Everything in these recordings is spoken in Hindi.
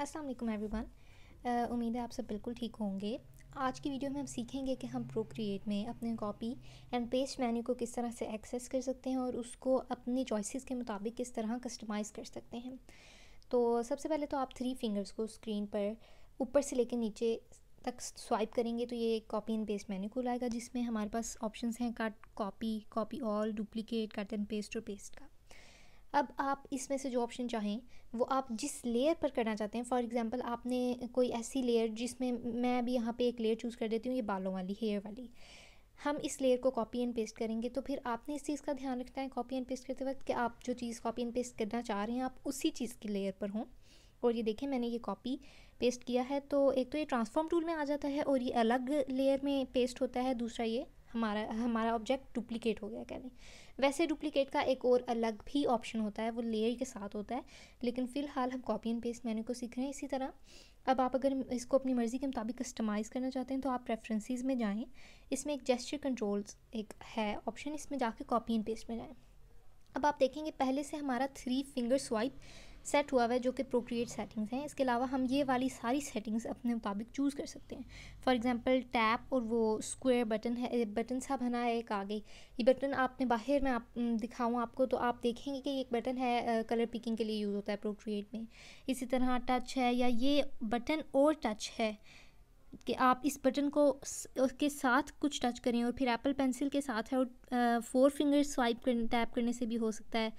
असलम वालेकुम एवरीवन उम्मीद है आप सब बिल्कुल ठीक होंगे आज की वीडियो में हम सीखेंगे कि हम प्रोक्रिएट में अपने कॉपी एंड पेस्ट मेन्यू को किस तरह से एक्सेस कर सकते हैं और उसको अपनी चॉइसेस के मुताबिक किस तरह कस्टमाइज़ कर सकते हैं तो सबसे पहले तो आप थ्री फिंगर्स को स्क्रीन पर ऊपर से लेकर नीचे तक स्वाइप करेंगे तो ये कॉपी एंड पेस्ट मेन्यू खुल आएगा जिसमें हमारे पास ऑप्शन हैं cut copy copy all duplicate cut and paste और पेस्ट का अब आप इसमें से जो ऑप्शन चाहें वो आप जिस लेयर पर करना चाहते हैं फॉर एग्ज़ाम्पल आपने कोई ऐसी लेयर जिसमें मैं भी यहाँ पे एक लेयर चूज़ कर देती हूँ ये बालों वाली हेयर वाली हम इस लेयर को कॉपी एंड पेस्ट करेंगे तो फिर आपने इस चीज़ का ध्यान रखना है कॉपी एंड पेस्ट करते वक्त कि आप जो चीज़ कॉपी एंड पेस्ट करना चाह रहे हैं आप उसी चीज़ की लेयर पर हों और ये देखें मैंने ये कॉपी पेस्ट किया है तो एक तो ये ट्रांसफॉर्म टूल में आ जाता है और ये अलग लेयर में पेस्ट होता है दूसरा ये हमारा हमारा ऑब्जेक्ट डुप्लीकेट हो गया कह लें वैसे डुप्लीकेट का एक और अलग भी ऑप्शन होता है वो लेयर के साथ होता है लेकिन फ़िलहाल हम कॉपी एंड पेस्ट मैंने को सीख रहे हैं इसी तरह अब आप अगर इसको अपनी मर्ज़ी के मुताबिक कस्टमाइज़ करना चाहते हैं तो आप प्रेफरेंसेस में जाएं इसमें एक जेस्चर कंट्रोल्स एक है ऑप्शन इसमें जाके कॉपी एंड पेस्ट में जाएं अब आप देखेंगे पहले से हमारा थ्री फिंगर स्वाइप सेट हुआ है जो कि प्रोक्रिएट सेटिंग्स हैं इसके अलावा हम ये वाली सारी सेटिंग्स अपने मुताबिक चूज़ कर सकते हैं फॉर एग्जांपल टैप और वो स्क्वायर बटन है बटन सा बना है एक आगे ये बटन आपने बाहर में आप दिखाऊँ आपको तो आप देखेंगे कि एक बटन है कलर पिकिंग के लिए यूज़ होता है प्रोक्रिएट में इसी तरह टच है या ये बटन और टच है कि आप इस बटन को उसके साथ कुछ टच करें और फिर एप्पल पेंसिल के साथ है और फोर फिंगर स्वाइप कर टैप करने से भी हो सकता है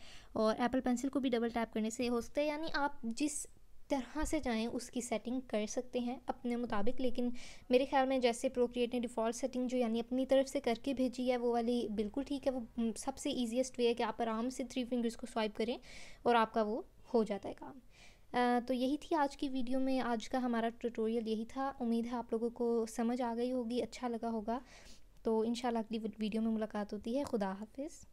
और एप्पल पेंसिल को भी डबल टैप करने से हो सकता है यानी आप जिस तरह से चाहें उसकी सेटिंग कर सकते हैं अपने मुताबिक लेकिन मेरे ख्याल में जैसे प्रोक्रिएट ने डिफ़ॉल्ट सेटिंग जो यानी अपनी तरफ से करके भेजी है वो वाली बिल्कुल ठीक है वो सबसे ईजिएस्ट वे है कि आप आराम से थ्री फिंगर्स को स्वाइप करें और आपका वो हो जाता है काम तो यही थी आज की वीडियो में आज का हमारा ट्यूटोरियल यही था उम्मीद है आप लोगों को समझ आ गई होगी अच्छा लगा होगा तो इन अगली वीडियो में मुलाकात होती है खुदा हाफिज़